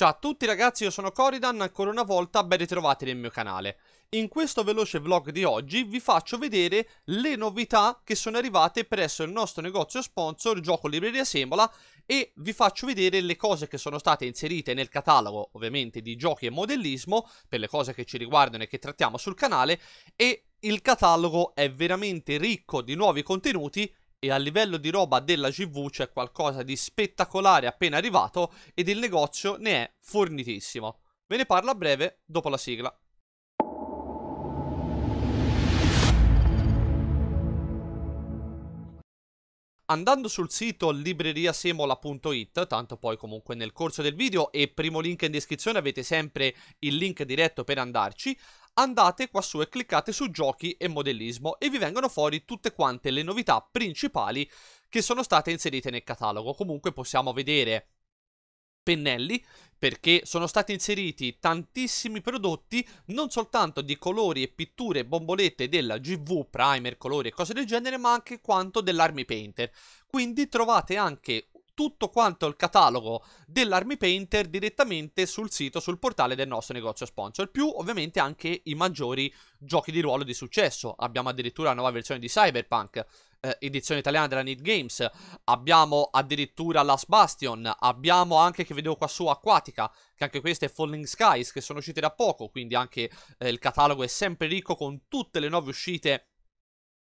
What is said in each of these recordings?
Ciao a tutti ragazzi, io sono Coridan, ancora una volta ben ritrovati nel mio canale. In questo veloce vlog di oggi vi faccio vedere le novità che sono arrivate presso il nostro negozio sponsor Gioco Libreria Semola, e vi faccio vedere le cose che sono state inserite nel catalogo ovviamente di giochi e modellismo per le cose che ci riguardano e che trattiamo sul canale e il catalogo è veramente ricco di nuovi contenuti e a livello di roba della CV c'è qualcosa di spettacolare appena arrivato ed il negozio ne è fornitissimo. Ve ne parlo a breve dopo la sigla. andando sul sito libreriasemola.it, tanto poi comunque nel corso del video e primo link in descrizione avete sempre il link diretto per andarci, andate qua su e cliccate su giochi e modellismo e vi vengono fuori tutte quante le novità principali che sono state inserite nel catalogo. Comunque possiamo vedere pennelli perché sono stati inseriti tantissimi prodotti non soltanto di colori e pitture bombolette della GV, primer, colori e cose del genere ma anche quanto dell'Army Painter quindi trovate anche tutto quanto il catalogo dell'Army Painter direttamente sul sito, sul portale del nostro negozio sponsor, più ovviamente anche i maggiori giochi di ruolo di successo. Abbiamo addirittura la nuova versione di Cyberpunk, eh, edizione italiana della Need Games, abbiamo addirittura Last Bastion, abbiamo anche che vedevo qua su Aquatica, che anche queste Falling Skies che sono uscite da poco, quindi anche eh, il catalogo è sempre ricco con tutte le nuove uscite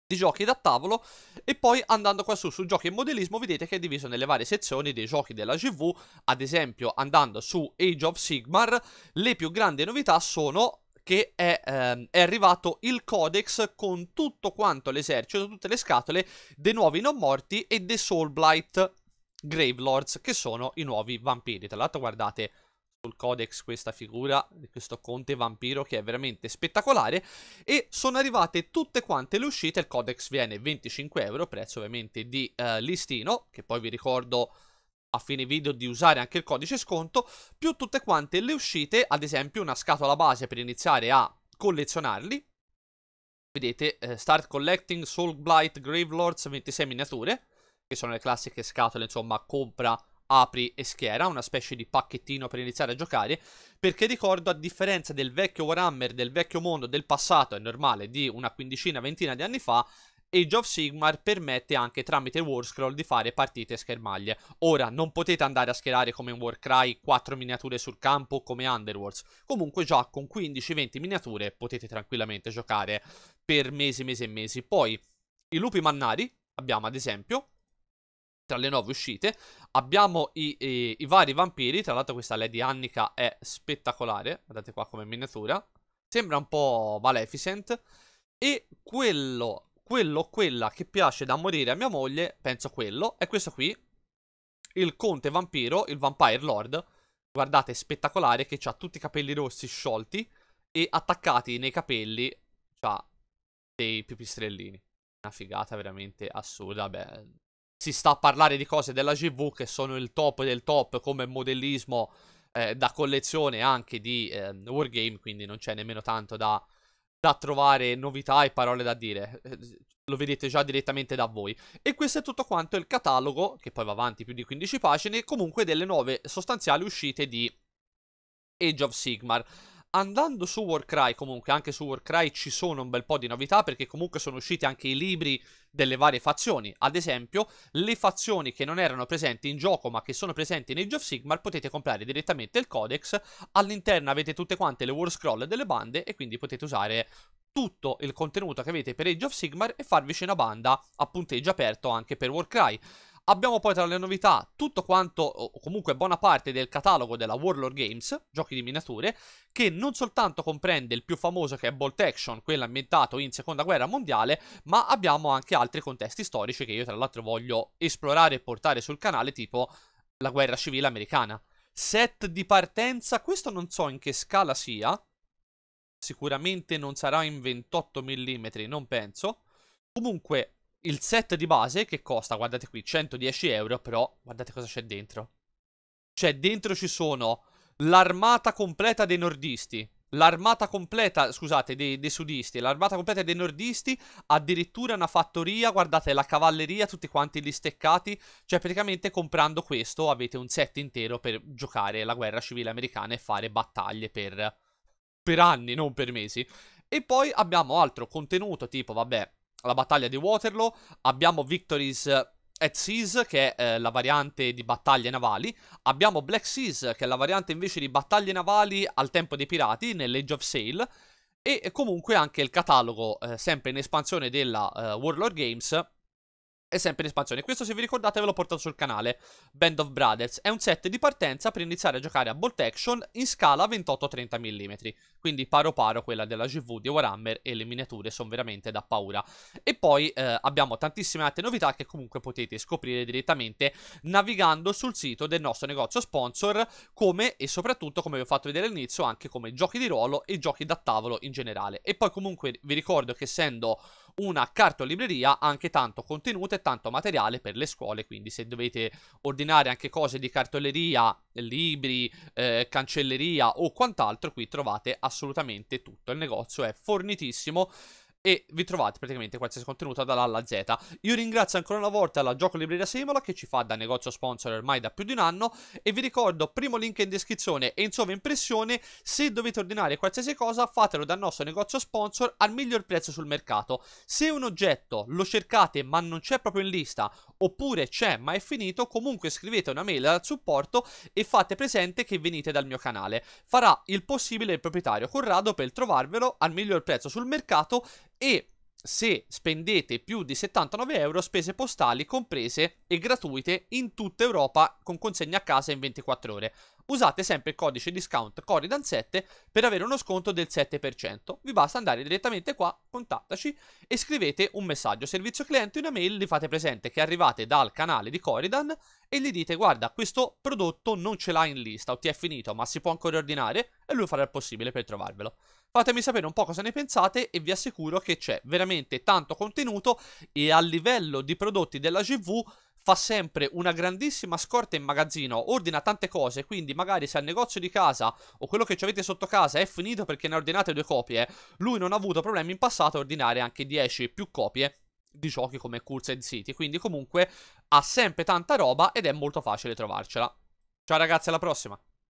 di giochi da tavolo e poi andando qua su su giochi e modellismo vedete che è diviso nelle varie sezioni dei giochi della GV ad esempio andando su Age of Sigmar le più grandi novità sono che è, ehm, è, arrivato il codex con tutto quanto l'esercito, tutte le scatole dei nuovi non morti e dei Soulblight Gravelords che sono i nuovi vampiri tra l'altro guardate sul codex questa figura, questo conte vampiro che è veramente spettacolare e sono arrivate tutte quante le uscite, il codex viene 25 euro, prezzo ovviamente di eh, listino, che poi vi ricordo a fine video di usare anche il codice sconto, più tutte quante le uscite, ad esempio una scatola base per iniziare a collezionarli, vedete eh, Start Collecting, Soul Blight, grave lords 26 miniature, che sono le classiche scatole, insomma, compra apri e schiera, una specie di pacchettino per iniziare a giocare, perché ricordo a differenza del vecchio Warhammer, del vecchio mondo, del passato, è normale, di una quindicina, ventina di anni fa, Age of Sigmar permette anche tramite Warscroll di fare partite e schermaglie. Ora, non potete andare a schierare come in Warcry 4 miniature sul campo come Underworlds, comunque già con 15-20 miniature potete tranquillamente giocare per mesi, mesi e mesi. Poi, i lupi mannari, abbiamo ad esempio, tra le nuove uscite. Abbiamo i, i, i vari vampiri, tra l'altro questa Lady Annika è spettacolare, guardate qua come miniatura. Sembra un po' Maleficent. E quello, quello, quella che piace da morire a mia moglie, penso quello, è questo qui. Il conte vampiro, il vampire lord. Guardate, spettacolare, che ha tutti i capelli rossi sciolti e attaccati nei capelli ha dei pipistrellini. Una figata veramente assurda, beh, si sta a parlare di cose della GV che sono il top del top come modellismo eh, da collezione anche di eh, Wargame, quindi non c'è nemmeno tanto da, da trovare novità e parole da dire. Lo vedete già direttamente da voi. E questo è tutto quanto il catalogo, che poi va avanti più di 15 pagine, comunque delle nuove sostanziali uscite di Age of Sigmar andando su Warcry comunque, anche su Warcry ci sono un bel po' di novità perché comunque sono usciti anche i libri delle varie fazioni. Ad esempio, le fazioni che non erano presenti in gioco ma che sono presenti in Age of Sigmar potete comprare direttamente il codex, all'interno avete tutte quante le war scroll delle bande e quindi potete usare tutto il contenuto che avete per Age of Sigmar e farvi una banda a punteggio aperto anche per Warcry. Abbiamo poi tra le novità tutto quanto, o comunque buona parte del catalogo della Warlord Games, giochi di miniature, che non soltanto comprende il più famoso che è Bolt Action, quello ambientato in Seconda Guerra Mondiale, ma abbiamo anche altri contesti storici che io tra l'altro voglio esplorare e portare sul canale, tipo la guerra civile americana. Set di partenza, questo non so in che scala sia, sicuramente non sarà in 28 mm, non penso. Comunque, il set di base che costa, guardate qui, 110 euro, però guardate cosa c'è dentro. Cioè, dentro ci sono l'armata completa dei nordisti, l'armata completa, scusate, dei, dei sudisti, l'armata completa dei nordisti, addirittura una fattoria, guardate, la cavalleria, tutti quanti gli steccati, cioè praticamente comprando questo avete un set intero per giocare la guerra civile americana e fare battaglie per, per anni, non per mesi. E poi abbiamo altro contenuto tipo, vabbè, la battaglia di Waterloo, abbiamo Victories eh, at Seas, che è eh, la variante di battaglie navali, abbiamo Black Seas, che è la variante invece di battaglie navali al tempo dei pirati, nell'Age of Sail, e comunque anche il catalogo, eh, sempre in espansione della eh, Warlord Games, è sempre in espansione. Questo, se vi ricordate, ve l'ho portato sul canale. Band of Brothers è un set di partenza per iniziare a giocare a bolt action in scala 28-30 mm. Quindi paro paro quella della GV di Warhammer e le miniature sono veramente da paura. E poi eh, abbiamo tantissime altre novità che comunque potete scoprire direttamente navigando sul sito del nostro negozio sponsor, come e soprattutto, come vi ho fatto vedere all'inizio, anche come giochi di ruolo e giochi da tavolo in generale. E poi comunque vi ricordo che essendo una cartolibreria anche tanto contenuto e tanto materiale per le scuole, quindi se dovete ordinare anche cose di cartoleria, libri, eh, cancelleria o quant'altro, qui trovate assolutamente tutto, il negozio è fornitissimo, e vi trovate praticamente qualsiasi contenuto dalla alla Z. Io ringrazio ancora una volta la Gioco Libreria Simola che ci fa da negozio sponsor ormai da più di un anno e vi ricordo primo link in descrizione e in sovraimpressione se dovete ordinare qualsiasi cosa fatelo dal nostro negozio sponsor al miglior prezzo sul mercato. Se un oggetto lo cercate ma non c'è proprio in lista oppure c'è ma è finito comunque scrivete una mail al supporto e fate presente che venite dal mio canale. Farà il possibile il proprietario Corrado per trovarvelo al miglior prezzo sul mercato e se spendete più di 79 euro spese postali comprese e gratuite in tutta Europa con consegna a casa in 24 ore usate sempre il codice discount Coridan7 per avere uno sconto del 7%. Vi basta andare direttamente qua, contattaci e scrivete un messaggio servizio cliente, una mail, li fate presente che arrivate dal canale di Coridan e gli dite guarda questo prodotto non ce l'ha in lista o ti è finito ma si può ancora ordinare e lui farà il possibile per trovarvelo. Fatemi sapere un po' cosa ne pensate e vi assicuro che c'è veramente tanto contenuto e a livello di prodotti della GV fa sempre una grandissima scorta in magazzino, ordina tante cose, quindi magari se al negozio di casa o quello che ci avete sotto casa è finito perché ne ha ordinate due copie, lui non ha avuto problemi in passato a ordinare anche 10 e più copie di giochi come Curse and City, quindi comunque ha sempre tanta roba ed è molto facile trovarcela. Ciao ragazzi, alla prossima!